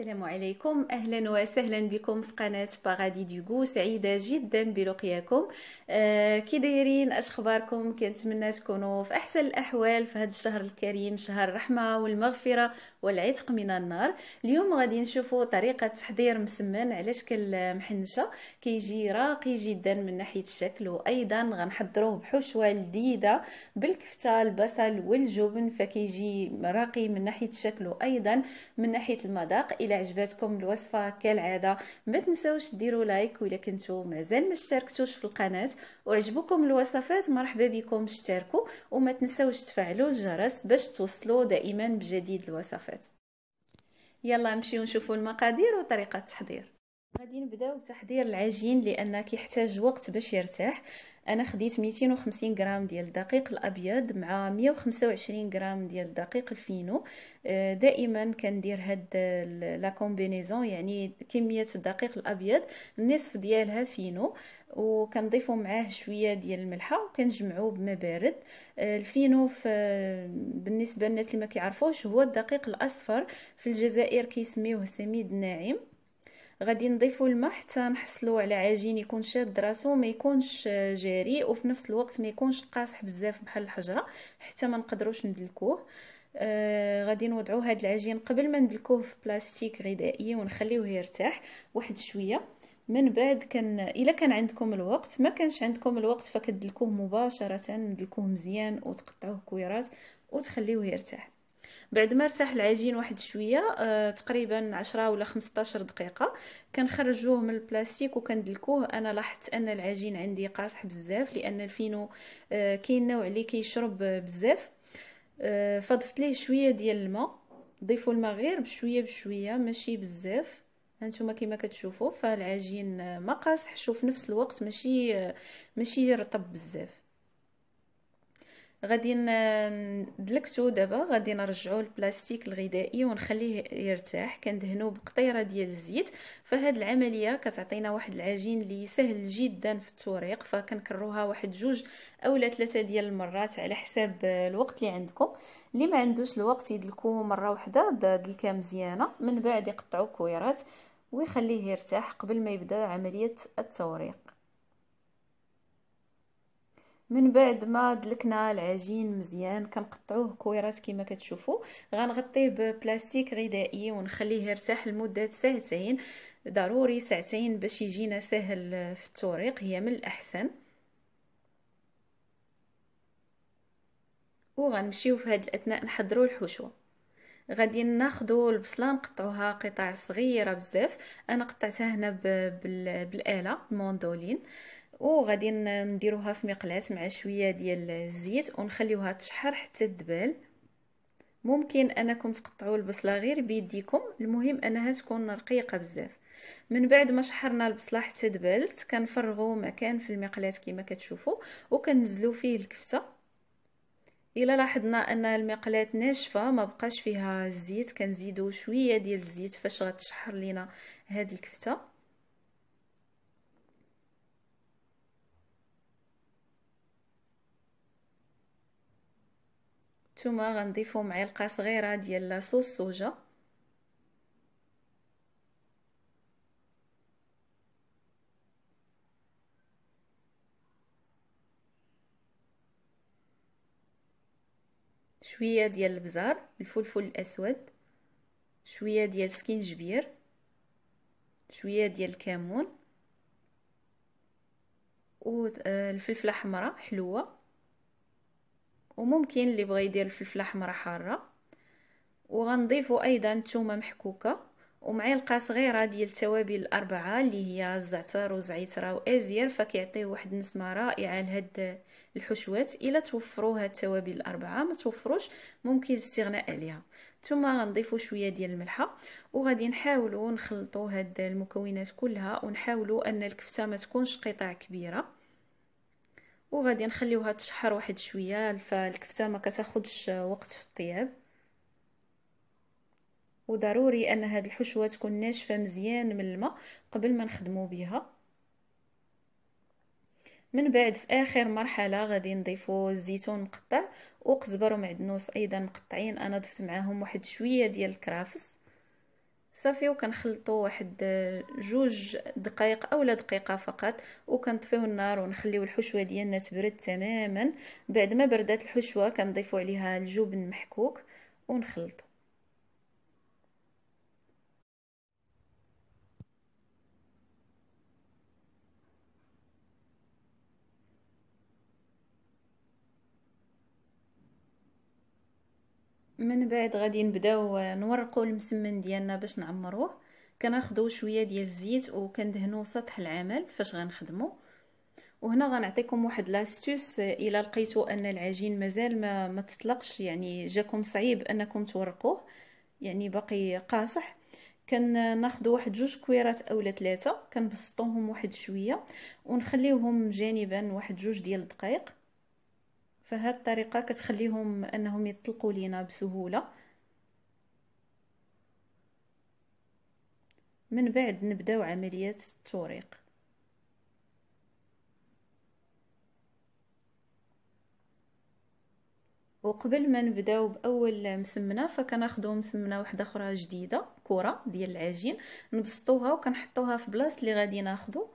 السلام عليكم اهلا وسهلا بكم في قناه باغادي ديغو سعيده جدا بلقياكم آه كي دايرين اش اخباركم كنتمنى تكونوا في احسن الاحوال في هذا الشهر الكريم شهر الرحمه والمغفره والعتق من النار اليوم غادي نشوفوا طريقه تحضير مسمن على شكل محنشه كيجي راقي جدا من ناحيه الشكل وايضا غنحضروه بحشوه لذيذه بالكفته البصل والجبن فكيجي راقي من ناحيه الشكل وايضا من ناحيه المذاق الى عجباتكم الوصفه كالعاده ما تنساوش ديروا لايك ولا كنتو مازال ما اشتركتوش في القناه وعجبكم الوصفات مرحبا بكم اشتركوا وما تنساوش تفعلوا الجرس باش توصلوا دائما بجديد الوصفات يلا نمشيو نشوفوا المقادير وطريقه التحضير غادي نبداو بتحضير العجين لان كيحتاج وقت باش يرتاح انا خديت 250 غرام ديال الدقيق الابيض مع 125 غرام ديال الدقيق الفينو آه، دائما كندير هاد لا كومبينيزون يعني كميه الدقيق الابيض النصف ديالها فينو وكنضيفوا معاه شويه ديال الملحه وكنجمعوه بما بارد آه، الفينو بالنسبه للناس اللي ما كيعرفوش هو الدقيق الاصفر في الجزائر كيسميوه سميد ناعم غادي نضيفوا الماء حتى نحصلوا على عجين يكون شاد راسو ما يكونش آه، جاري وفي نفس الوقت ما يكونش قاصح بزاف بحال الحجره حتى ما نقدروش ندلكوه آه غادي نوضعوا هذا العجين قبل ما ندلكوه في بلاستيك غذائي ونخليوه يرتاح واحد شويه من بعد كان الا كان عندكم الوقت ما كانش عندكم الوقت فكدلكوه مباشره ندلكوه مزيان وتقطعوه كويرات وتخليوه يرتاح بعد ما رتاح العجين واحد شويه آه تقريبا 10 ولا 15 دقيقه كنخرجوه من البلاستيك وكندلكوه انا لاحظت ان العجين عندي قاصح بزاف لان الفينو آه كاين نوع اللي كيشرب بزاف آه فضفت ليه شويه ديال الماء ضيفوا الماء غير بشويه بشويه ماشي بزاف هانتوما كما كتشوفوا فالعجين آه، ما قاصح شوف نفس الوقت ماشي آه، ماشي رطب بزاف غادي ندلكتو دابا غادي نرجعو البلاستيك الغذائي ونخليه يرتاح كندهنو بقطيره ديال الزيت فهاد العمليه كتعطينا واحد العجين اللي سهل جدا في التوريق فكنكروها واحد جوج اولا ثلاثه ديال المرات على حساب الوقت اللي عندكم اللي ما عندوش الوقت يدلكو مره واحده دلكه مزيانه من بعد يقطعو كويرات ويخليه يرتاح قبل ما يبدا عمليه التوريق من بعد ما دلكنا العجين مزيان كنقطعوه كويرات كما كتشوفوا غنغطيه ببلاستيك غذائي ونخليه يرتاح لمده ساعتين ضروري ساعتين باش يجينا سهل في الطريق هي من الاحسن وغنمشيو في هاد الاثناء نحضروا الحشوه غادي ناخذوا البصله نقطعوها قطع صغيره بزاف انا قطعتها هنا بالاله الموندولين آه وغادي نديروها في مقلاه مع شويه ديال الزيت ونخليوها تشحر حتى تدبل ممكن انكم تقطعوا البصله غير بيديكم المهم انها تكون رقيقه بزاف من بعد ما شحرنا البصله حتى دبلت كنفرغوا مكان في المقلاه كما كتشوفوا وكنزلوا فيه الكفته الا لاحظنا ان المقلاه ناشفه ما بقاش فيها الزيت كنزيدوا شويه ديال الزيت فاش غتشحر لينا هاد الكفته ثم غنضيفو معلقه صغيره ديال لاصوص صوجه شويه ديال البزار الفلفل الاسود شويه ديال سكينجبير شويه ديال الكمون والفلفله آه، حمراء حلوه وممكن اللي بغى يدير الفلفله حمراء حاره وغنضيفوا ايضا ثومه محكوكه ومعلقه صغيره ديال التوابل الاربعه اللي هي الزعتر وزعيتره وازير فكيعطيو واحد النسمه رائعه لهاد الحشوات الا توفروا هاد التوابل الاربعه ما توفروش ممكن الاستغناء عليها ثم غنضيفوا شويه ديال الملحه وغادي نحاولوا نخلطوا هاد المكونات كلها ونحاولوا ان الكفته ما تكونش قطع كبيره وغادي نخليوها تشحر واحد شويه فالكفته ما كتاخذش وقت في الطياب وضروري ان هاد الحشوه تكون ناشفه مزيان من الماء قبل ما نخدمو بها من بعد في اخر مرحله غادي نضيفو الزيتون مقطع وقزبر ومعدنوس ايضا مقطعين انا ضفت معاهم واحد شويه ديال الكرافس صافي وكنخلطوا واحد آه، جوج دقائق اولا دقيقه فقط وكنطفيو النار ونخليو الحشوه ديالنا تبرد تماما بعد ما بردات الحشوه كنضيفو عليها الجبن محكوك ونخلطو من بعد غادي نبداو نورقوا المسمن ديالنا باش نعمروه كناخذوا شويه ديال الزيت وكندهنوا سطح العمل فاش غنخدموا وهنا غنعطيكم واحد لاستوس الى لقيتوا ان العجين مازال ما ما تطلقش يعني جاكم صعيب انكم تورقوه يعني باقي قاصح كناخذ واحد جوج كويرات اولا ثلاثه كنبسطوهم واحد شويه ونخليوهم جانبا واحد جوج ديال الدقائق فهاد الطريقه كتخليهم انهم يطلقوا لينا بسهوله من بعد نبداو عمليه التوريق وقبل ما نبداو باول مسمنه فكناخذو مسمنه واحده اخرى جديده كره ديال العجين نبسطوها وكنحطوها في بلاصه اللي غادي ناخذو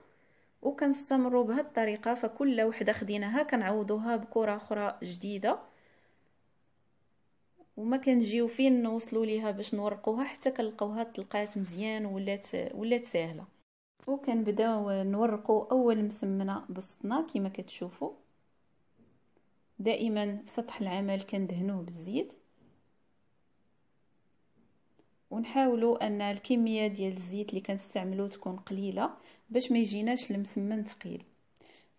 وكنستمروا بهاد الطريقه فكل وحده خديناها كنعوضوها بكره اخرى جديده وما كنجيو فين نوصلوا ليها باش نورقوها حتى كنلقاوها طلقات مزيان ولات ولات ساهله وكنبداو نورقوا اول مسمنه بسطنا كما كتشوفوا دائما سطح العمل كندهنوه بالزيت ونحاولوا ان الكميه ديال الزيت اللي كنستعملو تكون قليله باش ما يجيناش المسمن ثقيل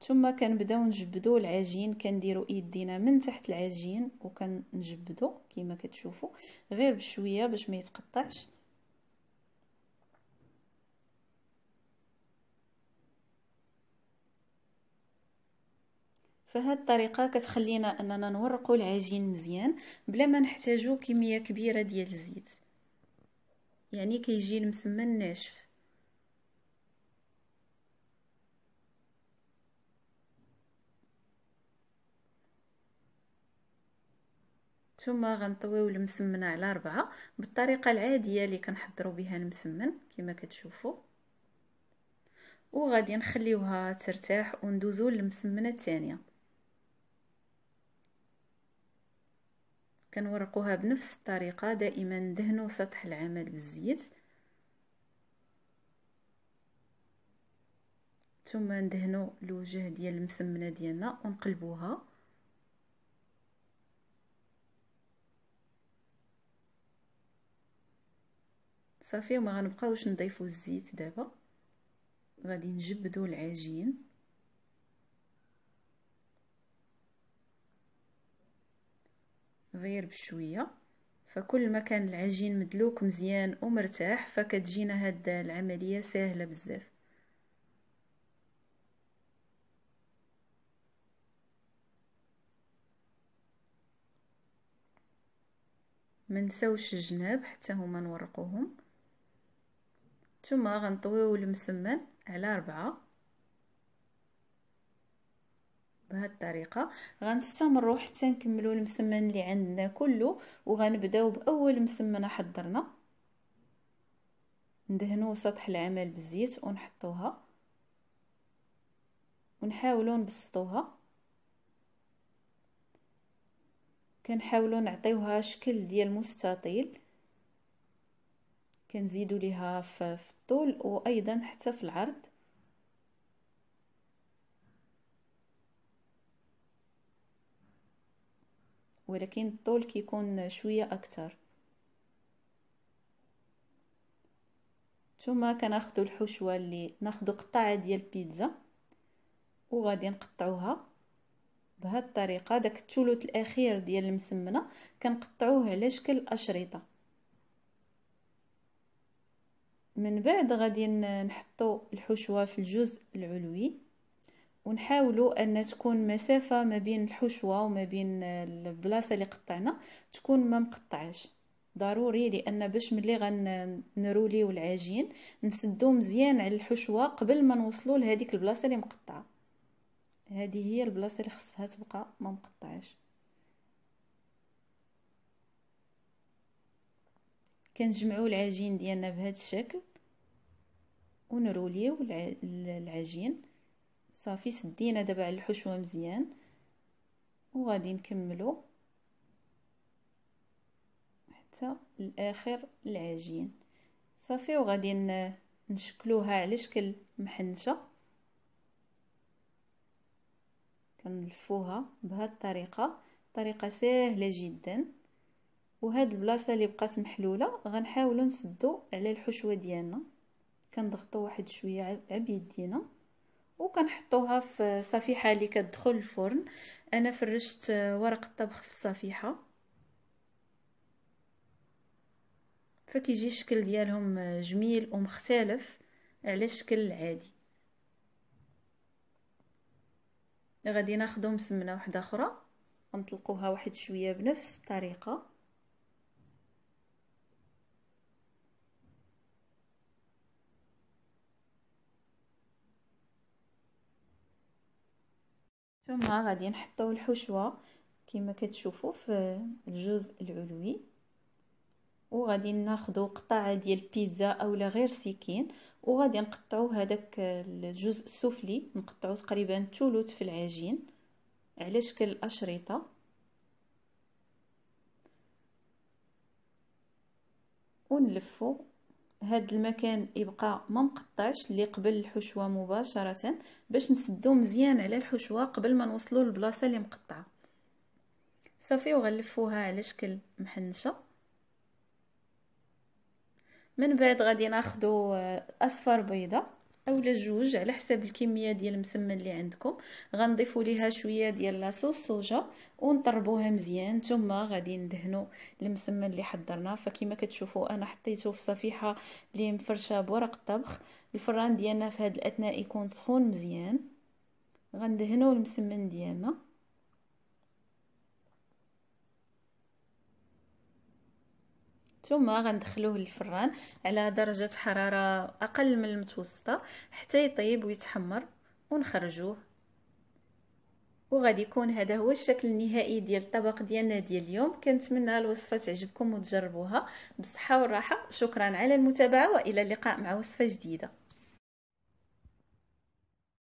ثم كنبداو نجبدو العجين كنديرو ايدينا من تحت العجين وكنجبدوا كما كتشوفوا غير بشويه باش ما يتقطعش فهاد الطريقه كتخلينا اننا نورقو العجين مزيان بلا ما نحتاجو كميه كبيره ديال الزيت يعني كيجي المسمن ناشف ثم غنطويو المسمنه على ربعة بالطريقه العاديه اللي كنحضروا بها المسمن كما كتشوفوا وغادي نخليوها ترتاح وندوزو للمسمنه الثانيه كنورقوها بنفس الطريقة دائما ندهنو سطح العمل بالزيت ثم ندهنو الوجه ديال المسمنه ديالنا ونقلبوها صافي وما غنبقاوش نضيفو الزيت دابا غادي نجبدو العجين غير بشويه فكل ما كان العجين مدلوك مزيان ومرتاح فكتجينا هاد العمليه سهله بزاف ما نساوش الجناب حتى هما نورقوهم ثم غنطويو المسمن على ربعة بهذه الطريقه غنستمروا حتى نكملوا المسمن اللي عندنا كله وغنبداو باول مسمنه حضرنا ندهنوا سطح العمل بالزيت ونحطوها ونحاولوا نبسطوها كنحاولوا نعطيوها شكل ديال مستطيل كنزيدوا ليها في الطول وايضا حتى في العرض ولكن الطول كيكون شويه اكثر ثم كناخذ الحشوه اللي ناخذ قطعه ديال البيتزا وغادي نقطعوها بهذه الطريقه داك الثلث الاخير ديال المسمنه كنقطعوه على شكل اشرطه من بعد غادي نحطو الحشوه في الجزء العلوي ونحاولوا ان تكون مسافه ما بين الحشوه وما بين البلاصه اللي قطعنا تكون ما مقطعاش ضروري لان باش ملي غنروليو العجين نسدو مزيان على الحشوه قبل ما نوصلوا لهذيك البلاصه اللي مقطعه هذه هي البلاصه اللي خصها تبقى ما مقطعاش كنجمعوا العجين ديالنا بهذا الشكل ونروليو العجين صافي سدينا دابا على الحشوه مزيان وغادي نكملو حتى لاخر العجين صافي وغادي نشكلوها على شكل محنشه كنلفوها بهاد الطريقه طريقه سهله جدا وهاد البلاصه اللي بقات محلوله غنحاولوا نسدو على الحشوه ديالنا كنضغطوا واحد شويه بيدينا وكنحطوها في صفيحه اللي كتدخل الفرن انا فرشت ورق الطبخ في الصفيحه فكيجي الشكل ديالهم جميل ومختلف على الشكل العادي غادي ناخدو مسمنه واحده اخرى غنطلقوها واحد شويه بنفس الطريقه ثم غادي نحطو الحشوه كما كتشوفوا في الجزء العلوي وغادي ناخدو قطعه ديال البيتزا اولا غير سكين وغادي نقطعو هذاك الجزء السفلي نقطعو تقريبا ثلث في العجين على شكل الاشرطه ونلفو هاد المكان يبقى ما مقطعش اللي قبل الحشوه مباشره باش نسدو مزيان على الحشوه قبل ما نوصلو للبلاصه اللي مقطعه صافي وغلفوها على شكل محنشه من بعد غادي ناخدو آه، اصفر بيضه اولا جوج على حسب الكميه ديال المسمن اللي عندكم غنضيفوا ليها شويه ديال لاصوص صوجا ونطربوها مزيان ثم غادي ندهنوا المسمن اللي حضرنا فكما كتشوفوا انا حطيته في صفيحه اللي مفرشه بورق الطبخ الفران ديالنا في هذه الاثناء يكون سخون مزيان غندهنوا المسمن ديالنا ثم غندخلوه للفران على درجة حرارة أقل من المتوسطة حتى يطيب ويتحمر ونخرجوه وغادي يكون هذا هو الشكل النهائي ديال الطبق ديالنا ديال اليوم كنتمنى الوصفه تعجبكم وتجربوها بالصحه والراحه شكرا على المتابعه والى اللقاء مع وصفه جديده